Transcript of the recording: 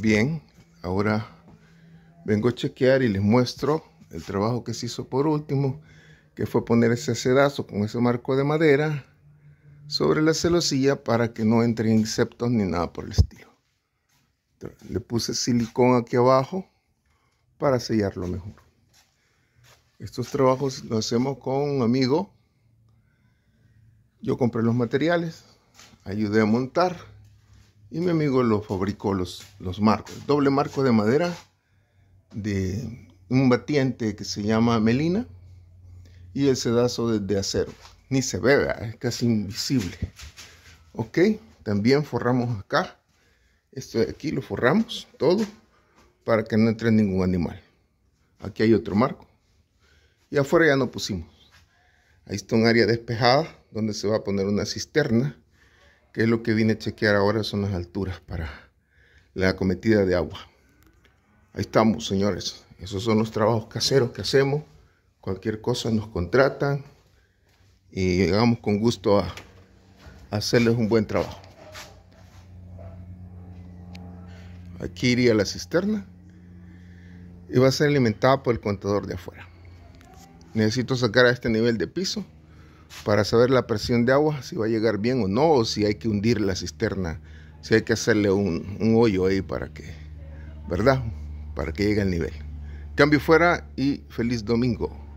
Bien, ahora vengo a chequear y les muestro el trabajo que se hizo por último, que fue poner ese sedazo con ese marco de madera sobre la celosía para que no entren insectos ni nada por el estilo. Le puse silicón aquí abajo para sellarlo mejor. Estos trabajos los hacemos con un amigo. Yo compré los materiales, ayudé a montar y mi amigo lo fabricó los, los marcos. Doble marco de madera de un batiente que se llama melina y el sedazo de, acero. Ni se ve, es casi invisible. Ok, también forramos acá. Esto de aquí lo forramos todo para que no entre ningún animal. Aquí hay otro marco. Y afuera ya no pusimos. Ahí está un área despejada donde se va a poner una cisterna que es lo que vine a chequear ahora, son las alturas para la acometida de agua. Ahí estamos, señores. Esos son los trabajos caseros que hacemos. Cualquier cosa nos contratan y llegamos con gusto a hacerles un buen trabajo. Aquí iría la cisterna y va a ser alimentada por el contador de afuera. Necesito sacar a este nivel de piso para saber la presión de agua, si va a llegar bien o no, o si hay que hundir la cisterna, si hay que hacerle un, hoyo ahí para que, ¿verdad? Para que llegue al nivel. Cambio fuera y feliz domingo.